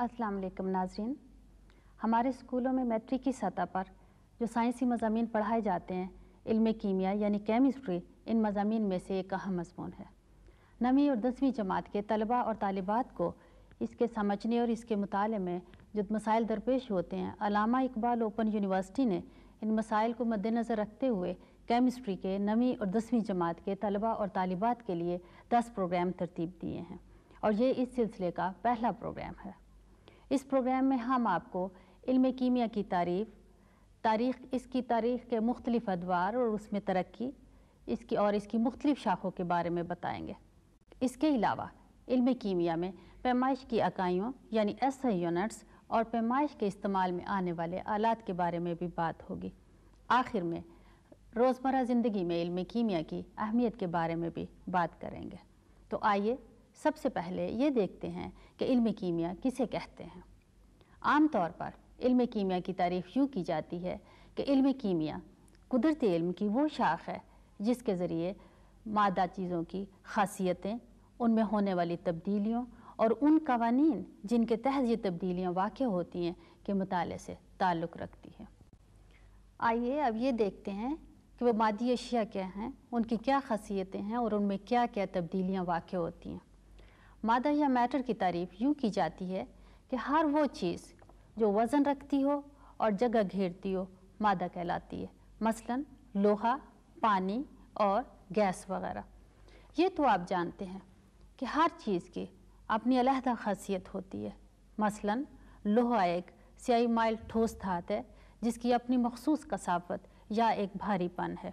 अस्सलाम वालेकुम नाजरीन हमारे स्कूलों में मैट्रिक की सतह पर जो साइंसी मजामी पढ़ाए जाते हैं इल्म कीमिया यानी केमिस्ट्री इन मजामी में से एक अहम मजमून है नवी और दसवीं जमात के तलबा और तालिबात को इसके समझने और इसके मुताले में जो मसाइल दरपेश होते हैं अलामा इकबाल ओपन यूनिवर्सिटी ने इन मसाइल को मद्देनज़र रखते हुए केमिस्ट्री के नवी और दसवीं जमात के तलबा और तालिबात के लिए दस प्रोग्राम तरतीब दिए हैं और ये इस सिलसिले का पहला प्रोग्राम है इस प्रोग्राम में हम आपको इल्म कीमिया की तारीफ तारीख इसकी तारीख के मुख्तलिफ अदवार और उसमें तरक्की इसकी और इसकी मुख्तलिफ शाखों के बारे में बताएंगे इसके अलावा इल्म कीमिया में पैमाइश की इकाइयों यानी एस यूनिट्स और पैमाइश के इस्तेमाल में आने वाले आलात के बारे में भी बात होगी आखिर में रोज़मर ज़िंदगी में इल्म कीमिया की अहमियत के बारे में भी बात करेंगे तो आइए सबसे पहले ये देखते हैं कि इल्म कीमिया किसे कहते हैं आम तौर पर इल्म कीमिया की तारीफ यूँ की जाती है कि इल्म कीमिया कुदरती इल्म की वो शाख है जिसके ज़रिए मादा चीज़ों की खासियतें उनमें होने वाली तब्दीलियों और उन कवानीन जिनके तहत ये तब्दीलियाँ वाक़ होती हैं के मताले से ताल्लुक़ रखती है आइए अब ये देखते हैं कि वह मादी अशिया क्या हैं उनकी क्या खासियतें हैं और उनमें क्या क्या तब्दीलियाँ वाक़ होती हैं मादा या मैटर की तारीफ यूँ की जाती है कि हर वो चीज़ जो वज़न रखती हो और जगह घेरती हो मादा कहलाती है मसलन लोहा पानी और गैस वगैरह ये तो आप जानते हैं कि हर चीज़ की अपनी अलहदा खासियत होती है मसलन लोहा एक सियाई माइल ठोस धात है जिसकी अपनी मखसूस कसावत या एक भारीपन है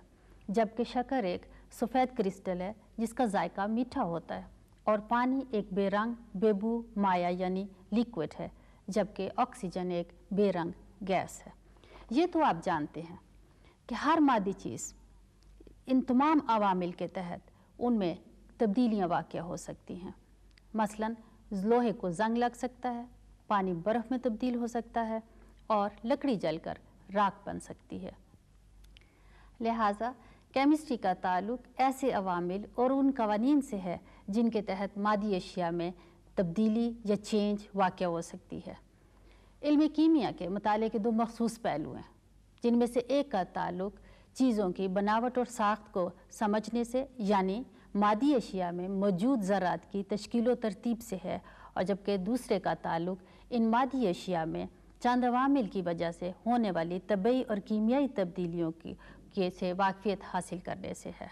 जबकि शक्कर एक सफ़ेद क्रिस्टल है जिसका जायका मीठा होता है और पानी एक बेरंग बेबू माया यानी लिक्विड है जबकि ऑक्सीजन एक बेरंग गैस है ये तो आप जानते हैं कि हर मादी चीज़ इन तमाम अवामिल के तहत उनमें तब्दीलियाँ वाक़ हो सकती हैं मसलन लोहे को जंग लग सकता है पानी बर्फ़ में तब्दील हो सकता है और लकड़ी जलकर राख बन सकती है लिहाजा केमिस्ट्री का ताल्लुक ऐसे अवामिल और उन कवानीन से है जिनके तहत मादी अशिया में तब्दीली या चेंज वाक़ हो सकती है इल्म कीमिया के मताले के दो मखसूस पहलू हैं जिनमें से एक का ताल्लुक चीज़ों की बनावट और साख्त को समझने से यानी मादी अशिया में मौजूद ज़रात की तश्कील तरतीब से है और जबकि दूसरे का ताल्लुक इन मादी अशिया में चंद अवामिल की वजह से होने वाली तबी और कीमियाई तब्दीलियों की किए से वाकफियत हासिल करने से है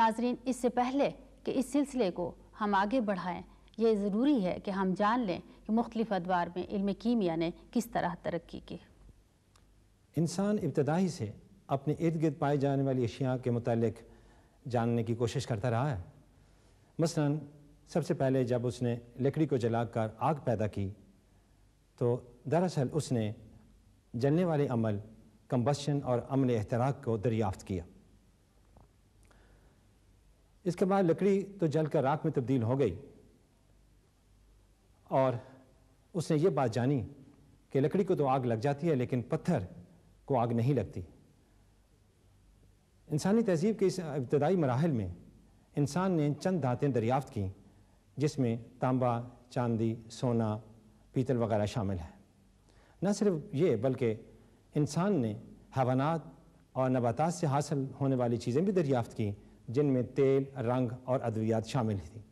नाजरीन इससे पहले कि इस सिलसिले को हम आगे बढ़ाएं यह ज़रूरी है कि हम जान लें कि मुख्तलिफ अदवार में इल्म कीमिया ने किस तरह तरक्की की इंसान इब्तदाई से अपने इर्द गिर्द पाए जाने वाली अशिया के मतलब जानने की कोशिश करता रहा है मसलन सबसे पहले जब उसने लकड़ी को जलाकर आग पैदा की तो दरअसल उसने जलने वाले अमल कम्बशन और अमन अहतराक को दरियाफ्त किया इसके बाद लकड़ी तो जल कर राख में तब्दील हो गई और उसने ये बात जानी कि लकड़ी को तो आग लग जाती है लेकिन पत्थर को आग नहीं लगती इंसानी तहजीब के इस इब्तदाई मराहल में इंसान ने चंद धातें दरियाफ्त की जिसमें तांबा चांदी सोना पीतल वगैरह शामिल है न सिर्फ ये बल्कि इंसान ने हवानात और नबातात से हासिल होने वाली चीज़ें भी दरियाफ्त की जिनमें तेल रंग और अद्वियात शामिल थी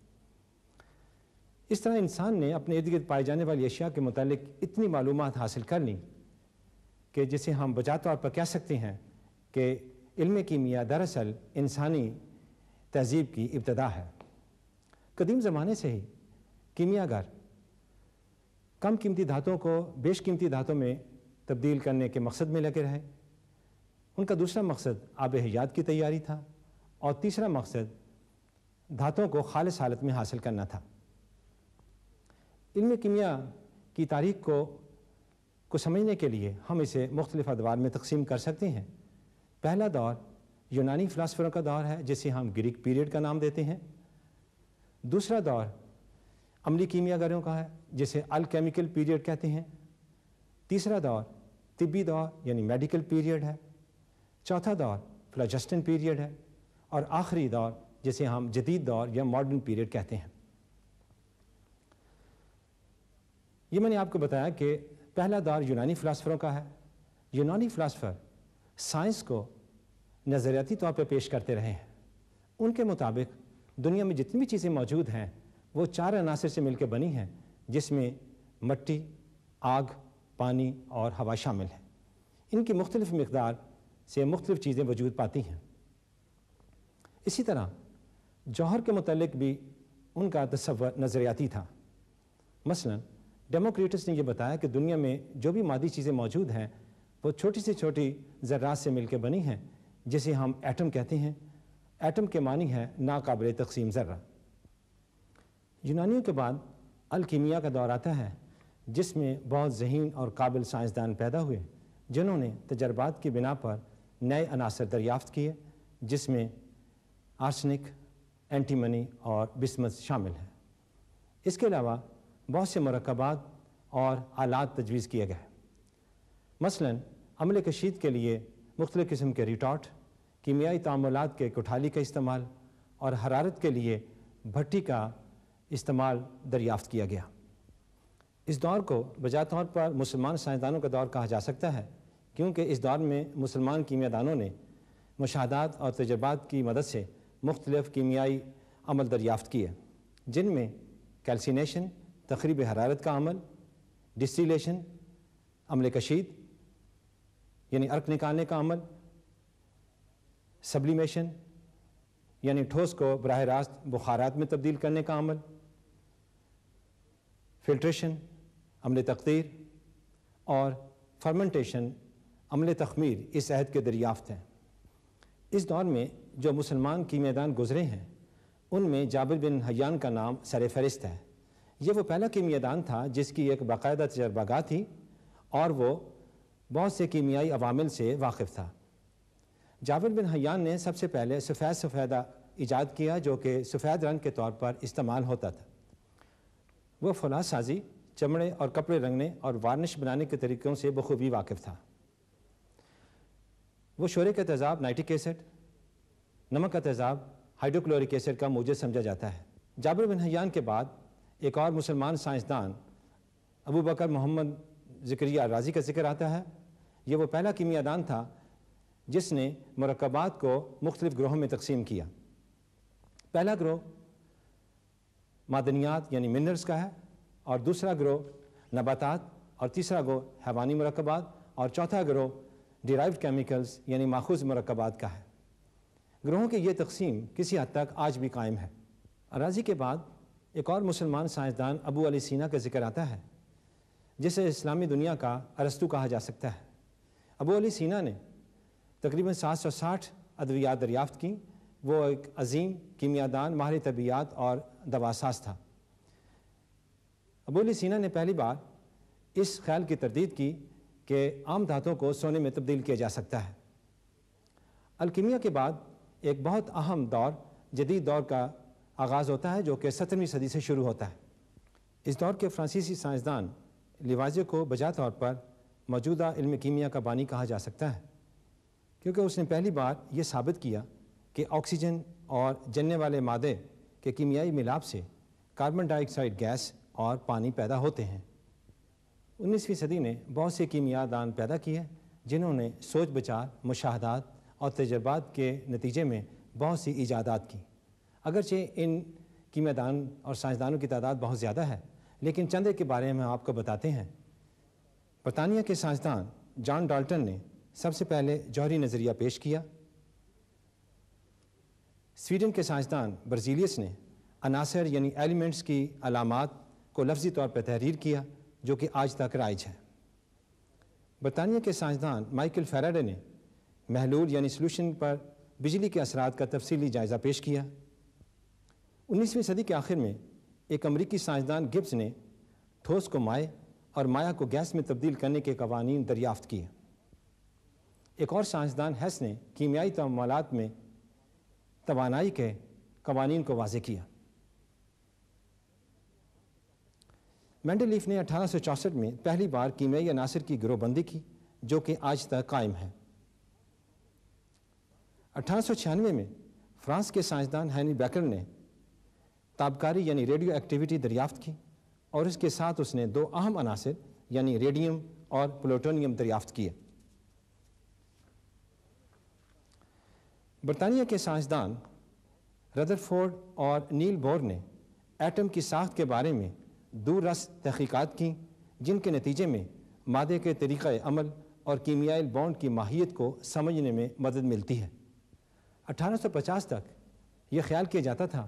इस तरह इंसान ने अपने इर्द गिर्द पाए जाने वाली अशिया के मतलब इतनी मालूम हासिल कर ली कि जिसे हम बजा तौर पर कह सकते हैं कि इल्म कीमिया दरअसल इंसानी तहजीब की इब्तदा है कदीम ज़माने से ही कीमियागर कम कीमती धातुओं को बेशकीमती धातुओं में तब्दील करने के मकसद में लगे रहे उनका दूसरा मकसद आब हयात की तैयारी था और तीसरा मकसद धातुओं को खालस हालत में हासिल करना था इल्म किमिया की तारीख को को समझने के लिए हम इसे मुख्तलिफ अदवार में तकसीम कर सकते हैं पहला दौर यूनानी फ़िलासफ़रों का दौर है जिसे हम ग्रीक पीरियड का नाम देते हैं दूसरा दौर अमली कीमियागरों का है जिसे अलकेमिकल पीरियड कहते हैं तीसरा दौर तिबी दौर यानी मेडिकल पीरियड है चौथा दौर फ्लाजस्टन पीरियड है और आखिरी दौर जिसे हम जदीद दौर या मॉडर्न पीरियड कहते हैं ये मैंने आपको बताया कि पहला दौर यूनानी फ़िलासफ़रों का है यूनानी फ़िलासफ़र साइंस को नज़रियाती तौर पर पेश करते रहे हैं उनके मुताबिक दुनिया में जितनी भी चीज़ें मौजूद हैं वो चार अनासर से मिलकर बनी हैं जिसमें मट्टी आग पानी और हवा शामिल है इनकी मुख्तलिफ़ मकदार से मुख्तु चीज़ें वजूद पाती हैं इसी तरह जौहर के मतलब भी उनका तस्वर नज़रियाती था मसलन डेमोक्रेटस ने यह बताया कि दुनिया में जो भी मादी चीज़ें मौजूद हैं वो छोटी से छोटी ज़र्रात से मिलकर बनी हैं जिसे हम एटम कहते हैं एटम के मानी है नाकबिल तकसीम ज़र्रा यूनानियों के बाद अलकीमिया का दौर आता है जिसमें बहुत जहीन और काबिल साइंसदान पैदा हुए जिन्होंने तजर्बात की बिना पर नए अनासर दरियाफ्त किए जिसमें आर्सनिक एंटीमनी और बिस्मत शामिल हैं इसके अलावा बहुत से मरकबात और आलात तजवीज़ किए गए मसलन अमल कशीद के लिए मुख्तु किस्म के रिटॉट कीमियाई तामलात के कोठाली का इस्तेमाल और हरारत के लिए भट्टी का इस्तेमाल दरियाफ्त किया गया इस दौर को बजाय तौर पर मुसलमान साइंसदानों का दौर कहा जा सकता है क्योंकि इस दौर में मुसलमान कीमियादानों ने मुशाहदात और तजर्बात की मदद से मुख्तलिफ कीमियाई अमल दरियाफ़त किए जिनमें कैल्सिनेशन तकरीब हरारत का अमल डिस्टिलेशन अमल कशीद यानी अर्क निकालने का अमल सब्लिमेशन यानी ठोस को बरह रास्त बुखारात में तब्दील करने का अमल फिल्ट्रेशन अमल तकदीर और फर्मेंटेशन अमल तखमीर इस अहद के दरियाफ्त हैं इस दौर में जो मुसलमान की मैदान गुजरे हैं उनमें जाबिर बिन हयान का नाम सर फहरिस्त है ये वो पहला मैदान था जिसकी एक बाकायदा तजर्बागा थी और वो बहुत से कीमियाई अवामिल से वाकिफ़ था जाबिर बिन हयान ने सबसे पहले सफ़ेद सफ़ेदा ईजाद किया जो कि सफ़ेद रंग के तौर पर इस्तेमाल होता था वह फलासाजी चमड़े और कपड़े रंगने और वार्निश बनाने के तरीक़ों से बखूबी वाकिफ़ था वो शोरे का तेज़ाब नाइट्रिक एसिड नमक का तेज़ाब हाइड्रोक्लोरिक एसिड का मुझे समझा जाता है जाबर बिन हयान के बाद एक और मुसलमान साइंसदान अबू बकर मोहम्मद जिक्रिया राजी का जिक्र आता है ये वो पहला कीमियादान था जिसने मरकबात को मुख्तलिफ ग्रोहों में तकसीम किया पहला ग्रोह मादनियात यानी मिनरल्स का है और दूसरा ग्रोह नबातात और तीसरा ग्रोह हैवानी मरकबात और चौथा ग्रोह डिराइव केमिकल्स यानी माखूज मरकबात का है ग्रहों की यह तकसीम किसी हद तक आज भी कायम है अराजी के बाद एक और मुसलमान साइंसदान अबू अली सीना का जिक्र आता है जिसे इस्लामी दुनिया का अरस्तु कहा जा सकता है अबू अली सीना ने तकरीबन 760 अद्वियात दरियाफ्त की वो एक अजीम कीमियादान माहिर तबियात और दवासास था अबू अली सीना ने पहली बार इस ख्याल की तरदीद की कि आम धातों को सोने में तब्दील किया जा सकता है अल्कीमिया के बाद एक बहुत अहम दौर जदीद दौर का आगाज़ होता है जो कि सत्रहवीं सदी से शुरू होता है इस दौर के फ्रांसीसी साइंसदान लिवाजे को बजा तौर पर मौजूदा इल्म कीमिया का बानी कहा जा सकता है क्योंकि उसने पहली बार ये साबित किया कि ऑक्सीजन और जलने वाले मादे के कीमियाई मिलाप से कार्बन डाइऑक्साइड गैस और पानी पैदा होते हैं 19वीं सदी ने बहुत से कीमियादान पैदा किए जिन्होंने सोच विचार मुशाहदात और तजर्बात के नतीजे में बहुत सी ईजादात की अगरचे इन कीमियादान और साइंसदानों की तादाद बहुत ज़्यादा है लेकिन चंद के बारे में आपको बताते हैं बरतानिया के साइंसदान जॉन डाल्टन ने सबसे पहले जौहरी नज़रिया पेश किया स्वीडन के साइंसदान बर्जीलियस ने अनासर यानी एलिमेंट्स की अलामत को लफ्जी तौर पर तहरीर किया जो कि आज तक राइज है बरतानिया के साइंसदान माइकल फेराडे ने महलूल यानी सोल्यूशन पर बिजली के असरात का तफसीली जायज़ा पेश किया उन्नीसवीं सदी के आखिर में एक अमरीकी साइंसदान गिब्स ने ठोस को माए और माया को गैस में तब्दील करने के कवानी दरियाफ्त किए एक और साइंसदान हैस ने कीमियाई तमालत में तोानाई के कवानीन को वाजे किया मैंडलीफ ने अठारह में पहली बार कीमियाई अनासर की गिरोबंदी की जो कि आज तक कायम है अठारह में फ्रांस के साइंसदान हैनी बैकर ने ताबकारी यानी रेडियो एक्टिविटी दरियाफ्त की और इसके साथ उसने दो अहम अनासर यानी रेडियम और प्लूटोनियम दरियाफ्त किए बरतानिया के साइंसदान रदरफोर्ड और नील बोर ने एटम की साख्त के बारे में दूर रस तहकीक़ात की जिनके नतीजे में मादे के तरीक़ अमल और कीमियाई बॉन्ड की माहियत को समझने में मदद मिलती है अठारह सौ पचास तक यह ख्याल किया जाता था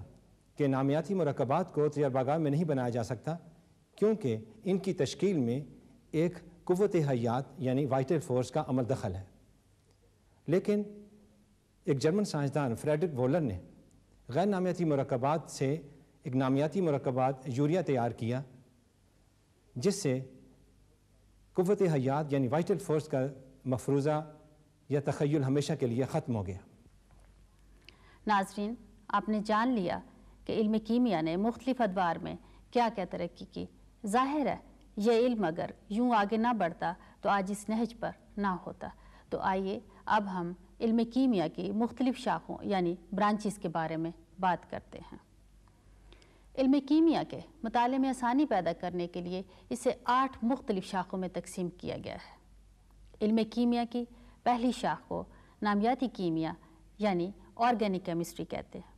कि नामियाती मरकबात को तजर्बागा में नहीं बनाया जा सकता क्योंकि इनकी तश्कील में एक कुत हयात यानी वाइटल फोर्स का अमल दखल है लेकिन एक जर्मन साइंसदान फ्रेडरिक वोलर ने गैर नामियाती मरकबात से एक नामियाती मरकबात यूरिया तैयार किया जिससे कुत हयात यानी वाइटल फोर्स का मफरूज़ा या तखयल हमेशा के लिए ख़त्म हो गया नाजरीन आपने जान लिया कि इल्म कीमिया ने मुख्तफ अदवार में क्या क्या तरक्की की जाहिर है यह इल्म अगर यूँ आगे ना बढ़ता तो आज इस नहज पर ना होता तो आइए अब हम इल्म कीमिया की मुख्तलिफ शाखों यानी ब्रांचेस के बारे में बात करते हैं इल्म कीमिया के मताले में आसानी पैदा करने के लिए इसे आठ मुख्तलिफ शाखों में तकसीम किया गया है इल्म कीमिया की पहली शाख को नामियाती कीमिया यानी ऑर्गेनिक केमिस्ट्री कहते हैं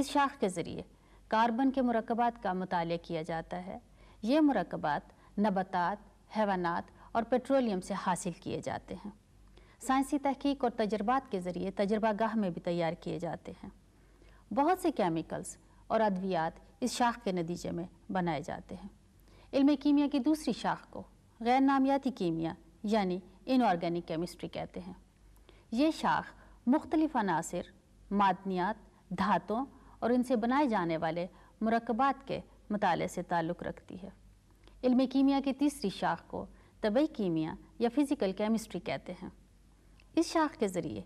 इस शाख के ज़रिए कार्बन के मरकबात का मताल किया जाता है ये मरकबात नबतात हैवानात और पेट्रोलियम से हासिल किए जाते हैं साइंसी तहकीक और तजर्बात के ज़रिए तजर्बा गाह में भी तैयार किए जाते हैं बहुत से केमिकल्स और अद्वियात इस शाख के नतीजे में बनाए जाते हैं इल्म कीमिया की दूसरी शाख को गैर नामियाती कीमिया यानी इनऑर्गेनिक केमिस्ट्री कहते हैं ये शाख मुख्तलिफ अनासर मादनियात धातों और इनसे बनाए जाने वाले मरकबात के मताले से ताल्लुक़ रखती है इल्म कीमिया की तीसरी शाख को तबई कीमिया या फिज़िकल केमिस्ट्री कहते हैं इस शाख के ज़रिए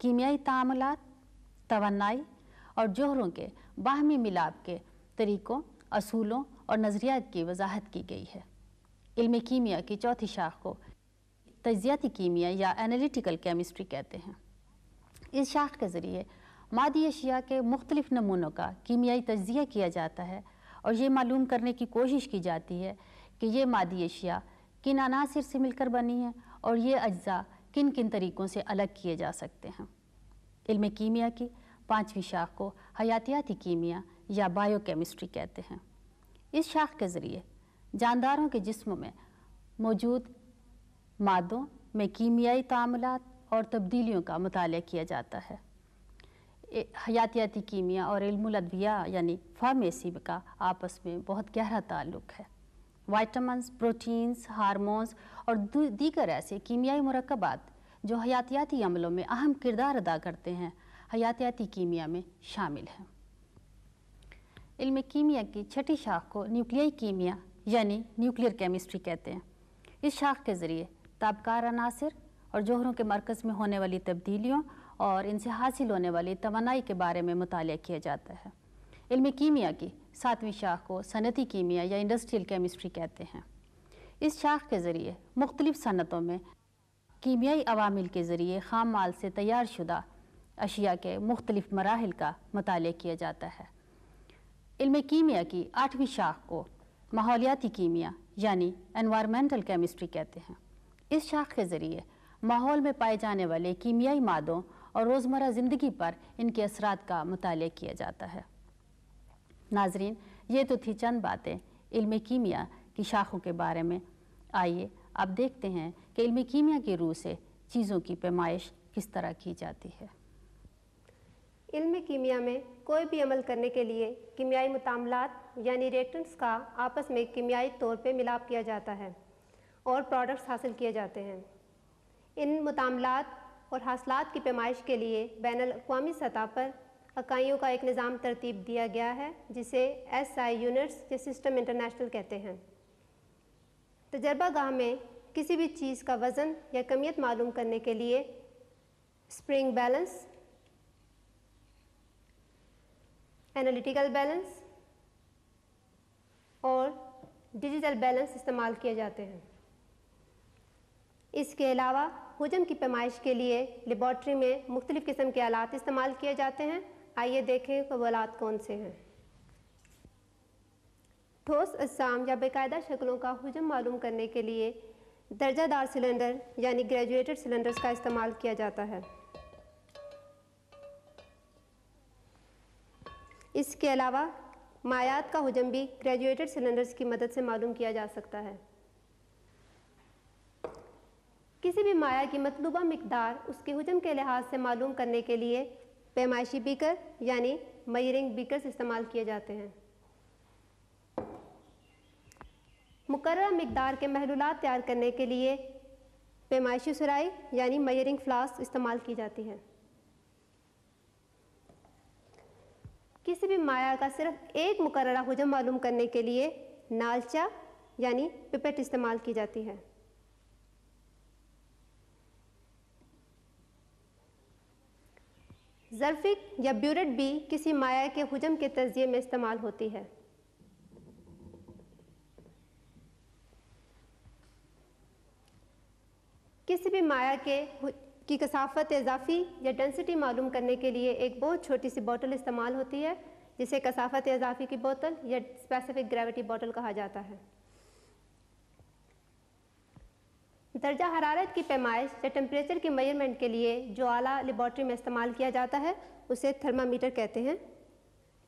कीमियाई तामलात तोानाई और जोहरों के बाहमी मिलाप के तरीक़ों असूलों और नज़रियात की वजाहत की गई है इल्म कीमिया की चौथी शाख को तजियाती कीमिया या एनालिटिकल केमिस्ट्री कहते हैं इस शाख के ज़रिए मादी अशिया के मुख्तलिफ़ नमूनों का कीमियाई तजिया किया जाता है और ये मालूम करने की कोशिश की जाती है कि ये मादी अशिया किन अनासर से मिलकर बनी है और ये अज्जा किन किन तरीक़ों से अलग किए जा सकते हैं इल्म कीमिया की पाँचवीं शाख को हयातियाती कीमिया या बायोकेमिस्ट्री कहते हैं इस शाख के ज़रिए जानदारों के जिस्म में मौजूद मादों में कीमियाई तामलात और तब्दीलियों का मताल किया जाता है हयातियाती कीमिया और इल्मिया यानी फार्मेसी का आपस में बहुत गहरा ताल्लुक़ है वाइटमस प्रोटीन्स हारमोन्स और दीगर ऐसे कीमियाई मरकबात जो हयातियाती अमलों में अहम किरदार अदा करते हैं हयातियाती कीमिया में शामिल हैं इल्म कीमिया की छठी शाख को न्यूक्लियाई कीमिया यानी न्यूक्लियर केमिस्ट्री कहते हैं इस शाख के ज़रिए ताबकार अनासर और जोहरों के मरकज़ में होने वाली तब्दीलियों और इनसे हासिल होने वाली तोानाई के बारे में मुताल किया जाता है इल्म कीमिया की सातवीं शाख को सनती कीमिया या इंडस्ट्रियल केमिस्ट्री कहते हैं इस शाख के ज़रिए मुख्तलिफ़ सनतों में कीमियाई अवामिल के ज़रिए खाम माल से तैयार शुदा अशिया के मुख्तलिफ़ मराहल का मताल किया जाता है इल्म कीमिया की आठवीं शाख को माहौलियाती कीमिया यानी एनवायरमेंटल केमिस्ट्री कहते हैं इस शाख के ज़रिए माहौल में पाए जाने वाले कीमियाई मादों और रोज़मर्रा ज़िंदगी पर इनके असरात का मताल किया जाता है नाजरीन ये तो थी चंद बातें इल्म कीमिया की शाखों के बारे में आइए अब देखते हैं कि इल्म कीमिया की रूह से चीज़ों की पैमाइश किस तरह की जाती है इल्म कीमिया में कोई भी अमल करने के लिए कीमियाई मतामलत यानी रिएक्टेंट्स का आपस में कीमियाई तौर पर मिलाप किया जाता है और प्रोडक्ट्स हासिल किए जाते हैं इन मतामलत और हासिलत की पैमाइश के लिए बैन अवी सतह पर इकाइयों का एक निज़ाम तरतीब दिया गया है जिसे एस आई यूनिट्स या सिस्टम इंटरनेशनल कहते हैं तजर्बा गाह में किसी भी चीज़ का वज़न या कमियत मालूम करने के लिए स्प्रिंग बैलेंस एनालिटिकल बैलेंस और डिजिटल बैलेंस इस्तेमाल किए जाते हैं इसके अलावा हजम की पैमाइश के लिए लेबॉर्ट्री में मुख्तलिफ़ किस्म के आलात इस्तेमाल किए जाते हैं आइए देखें कि वो आलात कौन से हैं ठोस अजसाम या बेकायदा शक्लों का हजम मालूम करने के लिए दर्जादार सिलेंडर यानी ग्रेजुएटेड सिलेंडर्स का इस्तेमाल किया जाता है इसके अलावा मायात का हजम भी ग्रेजुएटेड सिलेंडर्स की मदद से मालूम किया जा सकता है किसी भी माया की मतलूबा मकदार उसके हजम के लिहाज से मालूम करने के लिए पैमाइशी बीकर यानी मयरिंग बीकर इस्तेमाल किए जाते हैं मुकर मकदार के महलूल तैयार करने के लिए पैमाइशी सराई यानी मयरिंग फ्लास्क इस्तेमाल की जाती है किसी भी माया का सिर्फ एक मुकर्रा वजह मालूम करने के लिए नालचा यानी पिपेट इस्तेमाल की जाती है जरफिक या ब्यूरेट भी किसी माया के हजम के तजिए में इस्तेमाल होती है किसी भी माया के की कसाफत इजाफ़ी या डेंसिटी मालूम करने के लिए एक बहुत छोटी सी बोतल इस्तेमाल होती है जिसे कसाफत इजाफ़ी की बोतल या स्पेसिफिक ग्रेविटी बोतल कहा जाता है दर्जा हरारत की पैमाइश या टेम्परेचर की मेजरमेंट के लिए जो आला लेबॉट्री में इस्तेमाल किया जाता है उसे थर्मामीटर कहते हैं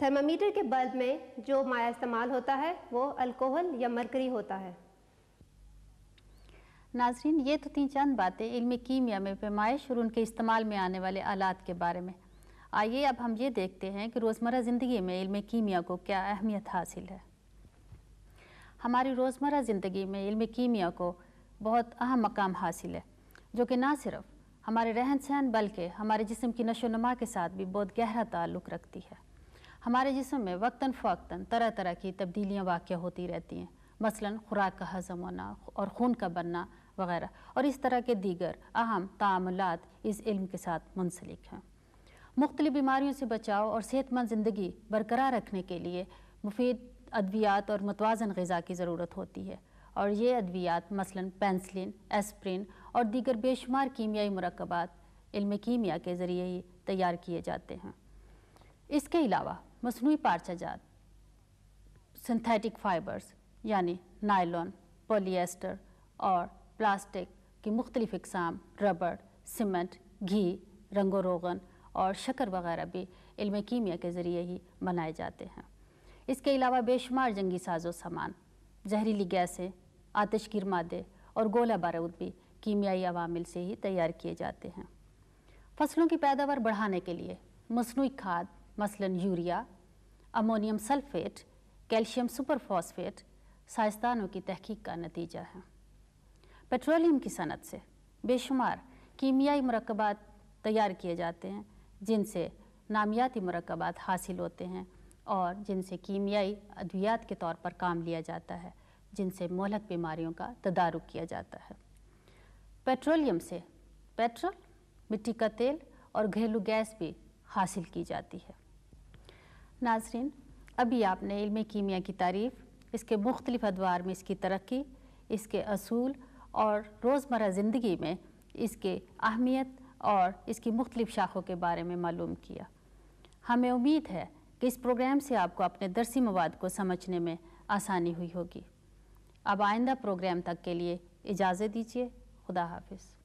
थर्मामीटर के बल्ब में जो माया इस्तेमाल होता है वो अल्कोहल या मरकरी होता है नाजरीन ये तो तीन चंद बातें इल्म कीमिया में पैमाइश और उनके इस्तेमाल में आने वाले आलात के बारे में आइए अब हम ये देखते हैं कि रोज़मर्रा ज़िंदगी में इल्म कीमिया को क्या अहमियत हासिल है हमारी रोज़मर्रा ज़िंदगी में इल्म कीमिया को बहुत अहम मकाम हासिल है जो कि ना सिर्फ हमारे रहन सहन बल्कि हमारे जिसम की नशो नमा के साथ भी बहुत गहरा ताल्लुक़ रखती है हमारे जिसम में वक्ता फ़वता तरह तरह की तब्दीलियाँ वाक़ होती रहती हैं मसलन खुराक का हज़म होना और खून का बनना वगैरह और इस तरह के दीगर अहम तामलात इस इल्म के साथ मुंसलिक हैं मुख्तलि बीमारियों से बचाव और सेहतमंद ज़िंदगी बरकरार रखने के लिए मुफीद अद्वियात और मतवाजन गज़ा की ज़रूरत होती है और ये अद्वियात मसलन पेंसिलिन एस्प्रिन और दीगर बेशुमार कीमियाई मरकबात इल्म कीमिया के ज़रिए ही तैयार किए जाते हैं इसके अलावा मसनू पारचाजात सिंथेटिक फाइबर्स यानी नायलॉन पोलिएस्टर और प्लास्टिक की मुख्तलिफ़ इकसाम रबड़ सीमेंट घी रंगो रोगन और शक्कर वगैरह भी इल्म कीमिया के ज़रिए ही बनाए जाते हैं इसके अलावा बेशुमार जंगी साजो सामान जहरीली गैसें आतशगिर मादे और गोला बारूद भी कीमियाई अवामिल से ही तैयार किए जाते हैं फसलों की पैदावार बढ़ाने के लिए मसनू खाद मसलन urea ammonium sulphate calcium super phosphate साइंसदानों की तहकीक का नतीजा है पेट्रोलियम की सनत से बेशुमार कीमियाई मरकबात तैयार किए जाते हैं जिनसे नामियाती मरकबात हासिल होते हैं और जिनसे कीमियाई अद्वियात के तौर पर काम लिया जाता है जिनसे मोहलक बीमारियों का तदारुक किया जाता है पेट्रोलियम से पेट्रोल मिट्टी का तेल और घरेलू गैस भी हासिल की जाती है नाजरीन अभी आपने इल्म कीमिया की तारीफ़ इसके मुख्तलिफ अदवार में इसकी तरक्की इसके असूल और रोज़मर्रा ज़िंदगी में इसके अहमियत और इसकी मुख्तलिफ़ शाखों के बारे में मालूम किया हमें उम्मीद है कि इस प्रोग्राम से आपको अपने दरसी मवाद को समझने में आसानी हुई होगी अब आइंदा प्रोग्राम तक के लिए इजाज़त दीजिए खुदा हाफिज़